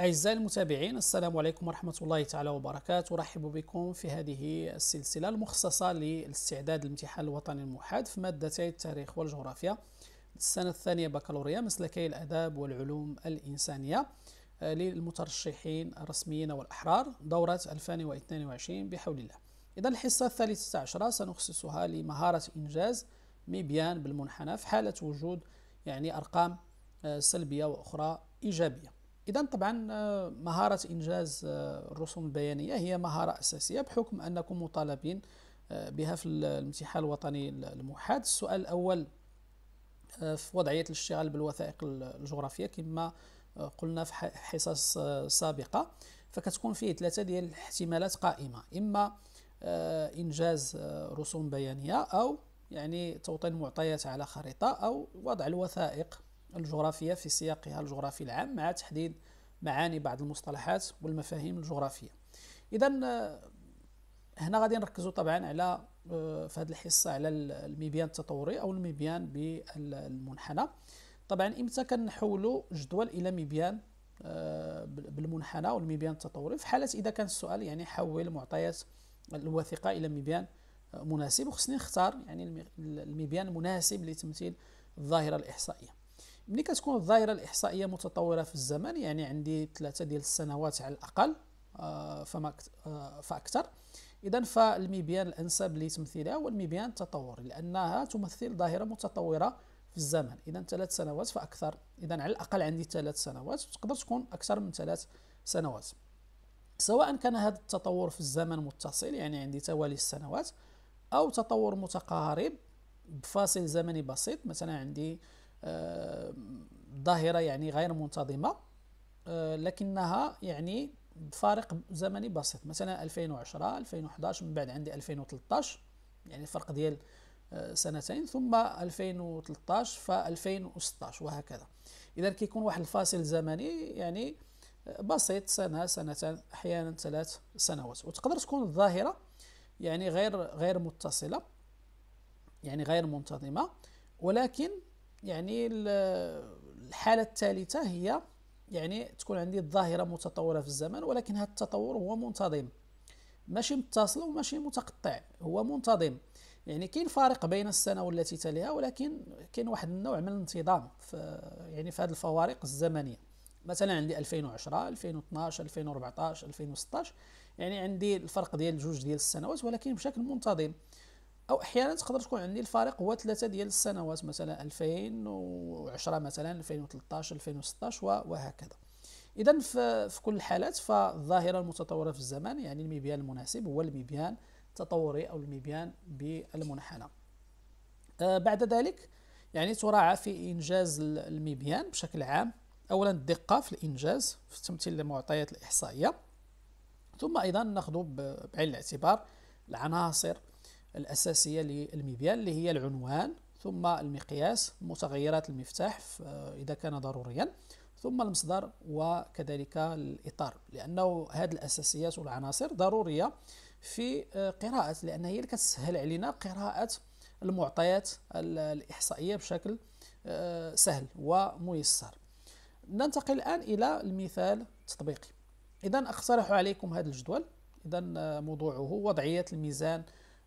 أعزائي المتابعين السلام عليكم ورحمة الله تعالى وبركاته أرحب بكم في هذه السلسلة المخصصة للاستعداد الامتحان الوطني الموحد في مادتي التاريخ والجغرافيا السنة الثانية بكالوريا مسلكي الآداب والعلوم الإنسانية آه، للمترشحين الرسميين والأحرار دورة 2022 بحول الله إذا الحصة الثالثة عشرة سنخصصها لمهارة إنجاز مبيان بالمنحنى في حالة وجود يعني أرقام آه، سلبية وأخرى إيجابية إذا طبعا آه، مهارة إنجاز آه، الرسوم البيانية هي مهارة أساسية بحكم أنكم مطالبين آه، بها في الامتحان الوطني الموحد السؤال الأول في وضعية الاشتغال بالوثائق الجغرافية كما قلنا في حصص سابقة فكتكون فيه ثلاثة ديال الاحتمالات قائمة إما إنجاز رسوم بيانية أو يعني توطين معطيات على خريطة أو وضع الوثائق الجغرافية في سياقها الجغرافي العام مع تحديد معاني بعض المصطلحات والمفاهيم الجغرافية إذا آه، هنا غادي نركزوا طبعا على آه، في هذه الحصة على المبيان التطوري أو المبيان بالمنحنى طبعا إمتى كنحولوا جدول إلى مبيان آه، بالمنحنى والميبيان التطوري في حالة إذا كان السؤال يعني حول معطيات الوثيقة إلى مبيان مناسب وخصني نختار يعني المبيان المناسب لتمثيل الظاهرة الإحصائية ملي كتكون الظاهره الاحصائيه متطوره في الزمن يعني عندي ثلاثه ديال السنوات على الاقل آه، فما آه، فاكثر اذا فالمبيان الانسب لتمثيلها هو المبيان التطوري لانها تمثل ظاهره متطوره في الزمن اذا ثلاث سنوات فاكثر اذا على الاقل عندي ثلاث سنوات وتقدر تكون اكثر من ثلاث سنوات سواء كان هذا التطور في الزمن متصل يعني عندي توالي السنوات او تطور متقارب بفاصل زمني بسيط مثلا عندي ظاهرة يعني غير منتظمة آه، لكنها يعني بفارق زمني بسيط مثلا 2010 2011 من بعد عندي 2013 يعني فرق ديال آه، سنتين ثم 2013 ف 2016 وهكذا اذا كيكون واحد الفاصل زمني يعني آه، بسيط سنه سنتين احيانا ثلاث سنوات وتقدر تكون الظاهره يعني غير غير متصله يعني غير منتظمه ولكن يعني الحالة الثالثة هي يعني تكون عندي الظاهرة متطورة في الزمن ولكن هذا التطور هو منتظم ماشي متصل وماشي متقطع هو منتظم يعني كاين فارق بين السنة والتي تليها ولكن كاين واحد النوع من الانتظام في يعني في هذه الفوارق الزمنية مثلا عندي 2010 2012 2014 2016 يعني عندي الفرق ديال جوج ديال السنوات ولكن بشكل منتظم او احيانا تقدر تكون عندي الفارق هو ثلاثه ديال السنوات مثلا 2010 مثلا 2013 2016 وهكذا اذا في كل الحالات فالظاهره المتطوره في الزمان يعني المبيان المناسب هو المبيان التطوري او المبيان بالمنحنى آه، بعد ذلك يعني تراعى في انجاز المبيان بشكل عام اولا الدقه في الانجاز في تمثيل المعطيات الاحصائيه ثم ايضا ناخذ بعين الاعتبار العناصر الأساسية للمبيان اللي هي العنوان ثم المقياس متغيرات المفتاح إذا كان ضروريا ثم المصدر وكذلك الإطار لأنه هذه الأساسيات والعناصر ضرورية في آه، قراءة لأن هي اللي كتسهل علينا قراءة المعطيات الإحصائية بشكل آه، سهل وميسر ننتقل الآن إلى المثال التطبيقي إذا أقترح عليكم هذا الجدول إذا آه، موضوعه وضعية الميزان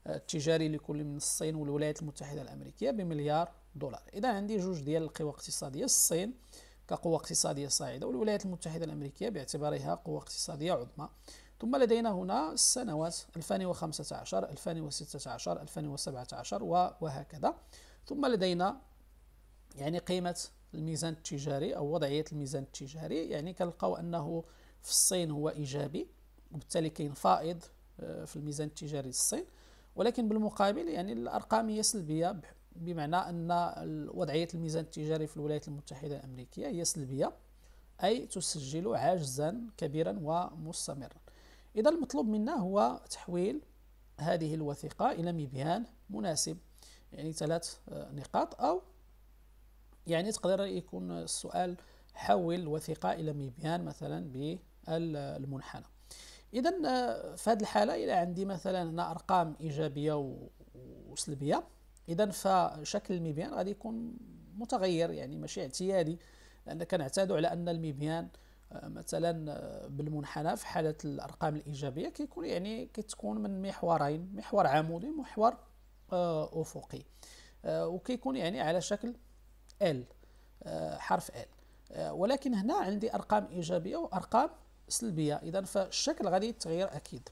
التجاري لكل من الصين والولايات المتحده الامريكيه بمليار دولار اذا عندي جوج ديال القوى الاقتصاديه الصين كقوة اقتصادية صاعدة والولايات المتحدة الأمريكية باعتبارها قوة اقتصادية عظمى ثم لدينا هنا السنوات 2015 2016 2017 وهكذا ثم لدينا يعني قيمة الميزان التجاري أو وضعية الميزان التجاري يعني كنلقاو أنه في الصين هو إيجابي وبالتالي كاين فائض آه، في الميزان التجاري للصين ولكن بالمقابل يعني الارقام هي سلبيه بمعنى ان وضعيه الميزان التجاري في الولايات المتحده الامريكيه هي سلبيه اي تسجل عجزا كبيرا ومستمرا اذا المطلوب منا هو تحويل هذه الوثيقه الى مبيان مناسب يعني ثلاث آه، نقاط او يعني تقدر يكون السؤال حول الوثيقه الى مبيان مثلا بالمنحنى اذا آه، في هذه الحاله الى عندي مثلا هنا ارقام ايجابيه وسلبيه اذا فشكل المبيان غادي يكون متغير يعني ماشي اعتيادي لان كنعتادوا على ان المبيان آه، مثلا آه، بالمنحنى في حاله الارقام الايجابيه كيكون يعني كتكون من محورين محور عمودي محور افقي وكيكون يعني على شكل ال حرف ال ولكن هنا عندي ارقام ايجابيه وارقام سلبيه اذا فالشكل غادي يتغير اكيد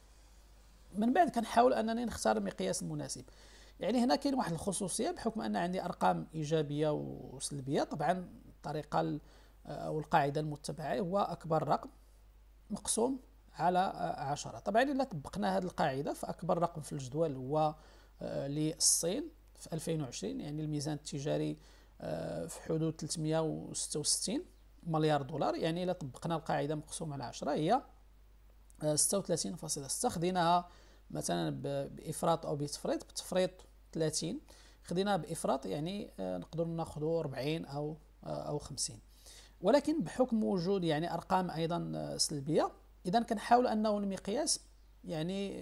من بعد كنحاول انني نختار المقياس المناسب يعني هنا كاين واحد الخصوصيه بحكم ان عندي ارقام ايجابيه وسلبيه طبعا الطريقه او القاعده المتبعه هو اكبر رقم مقسوم على عشرة طبعا الا طبقنا هذه القاعده فاكبر رقم في الجدول هو آه، للصين في 2020 يعني الميزان التجاري آه، في حدود 366 مليار دولار يعني إلا طبقنا القاعدة مقسومة على 10 هي 36.6 آه، خديناها مثلا بإفراط أو بتفريط بتفريط 30 خديناها بإفراط يعني آه، نقدر ناخذ 40 أو آه، أو 50 ولكن بحكم وجود يعني أرقام أيضا سلبية إذا كنحاول أنه المقياس يعني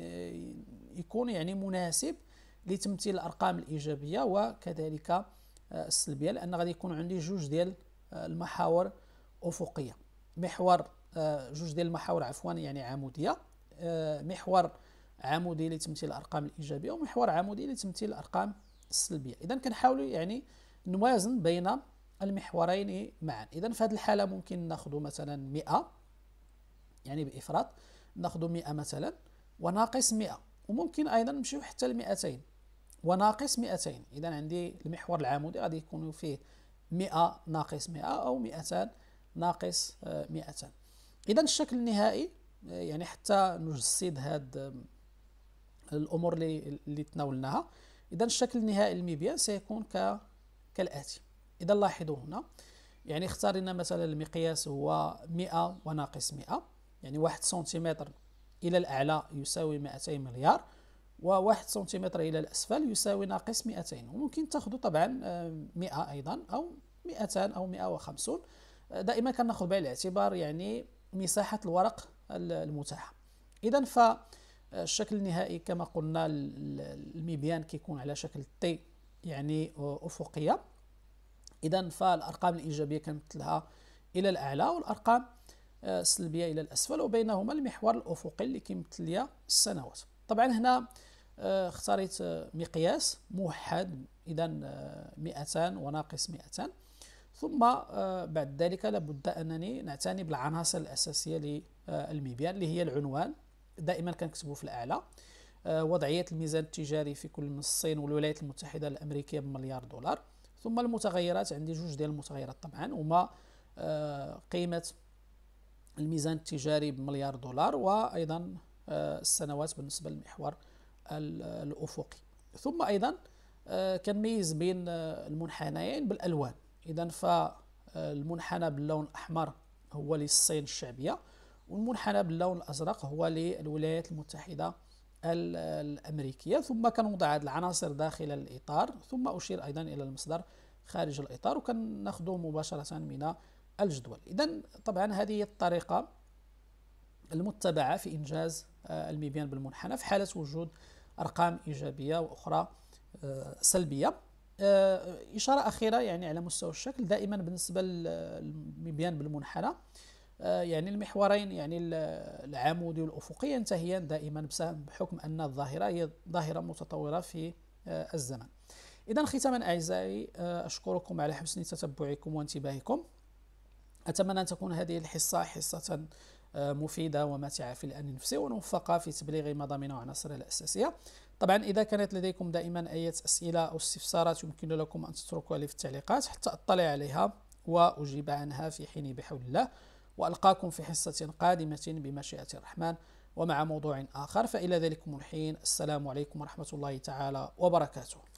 يكون يعني مناسب لتمثيل الارقام الايجابيه وكذلك السلبيه لان غادي يكون عندي جوج ديال المحاور افقيه محور آه، جوج ديال المحاور عفوا يعني عموديه آه، محور عمودي لتمثيل الارقام الايجابيه ومحور عمودي لتمثيل الارقام السلبيه اذا كنحاولوا يعني نوازن بين المحورين معا اذا في هذه الحاله ممكن ناخذ مثلا 100 يعني بافراط ناخذ 100 مثلا وناقص 100 وممكن ايضا نمشيو حتى ل 200 وناقص 200 اذا عندي المحور العمودي غادي يكون فيه 100 ناقص 100 او 200 ناقص 200 آه، اذا الشكل النهائي آه، يعني حتى نجسد هاد الامور اللي اللي تناولناها اذا الشكل النهائي للميبيان سيكون ك كالاتي اذا لاحظوا هنا يعني اختارنا مثلا المقياس هو 100 وناقص 100 يعني 1 سنتيمتر الى الاعلى يساوي 200 مليار و1 سنتيمتر الى الاسفل يساوي ناقص 200 وممكن تاخذوا طبعا 100 ايضا او 200 او 150 دائما كناخذ بعين الاعتبار يعني مساحه الورق المتاحه اذا فالشكل آه، النهائي كما قلنا الميبيان كيكون على شكل تي يعني آه، افقيه اذا فالارقام الايجابيه كنمثلها الى الاعلى والارقام آه، السلبيه الى الاسفل وبينهما المحور الافقي اللي كيمثل ليا السنوات طبعا هنا اختاريت مقياس موحد اذا 200 وناقص 200 ثم آه، بعد ذلك لابد انني نعتني بالعناصر الاساسيه للمبيان اللي هي العنوان دائما كنكتبو في الاعلى آه، وضعيه الميزان التجاري في كل من الصين والولايات المتحده الامريكيه بمليار دولار ثم المتغيرات عندي جوج ديال المتغيرات طبعا هما آه، قيمه الميزان التجاري بمليار دولار وايضا السنوات بالنسبه للمحور الافقي ثم ايضا كنميز بين المنحنيين بالالوان اذا فالمنحنى آه، باللون الاحمر هو للصين الشعبيه والمنحنى باللون الازرق هو للولايات المتحده الامريكيه ثم كنوضع هذه العناصر داخل الاطار ثم اشير ايضا الى المصدر خارج الاطار وكناخذه مباشره من الجدول اذا طبعا هذه هي الطريقه المتبعه في انجاز آه، المبيان بالمنحنى في حاله وجود ارقام ايجابيه واخرى آه، سلبيه آه، إشارة أخيرة يعني على مستوى الشكل دائما بالنسبة للمبيان بالمنحنى آه، يعني المحورين يعني العمودي والأفقي ينتهيان دائما بحكم أن الظاهرة هي ظاهرة متطورة في آه، الزمن إذا ختاما أعزائي أشكركم على حسن تتبعكم وانتباهكم أتمنى أن تكون هذه الحصة حصة مفيدة وماتعة في الآن نفسي ونوفقة في تبليغ ما ضمنه الأساسية طبعا إذا كانت لديكم دائما أي أسئلة أو استفسارات يمكن لكم أن تتركوها لي في التعليقات حتى أطلع عليها وأجيب عنها في حين بحول الله وألقاكم في حصة قادمة بمشيئة الرحمن ومع موضوع آخر فإلى ذلكم الحين السلام عليكم ورحمة الله تعالى وبركاته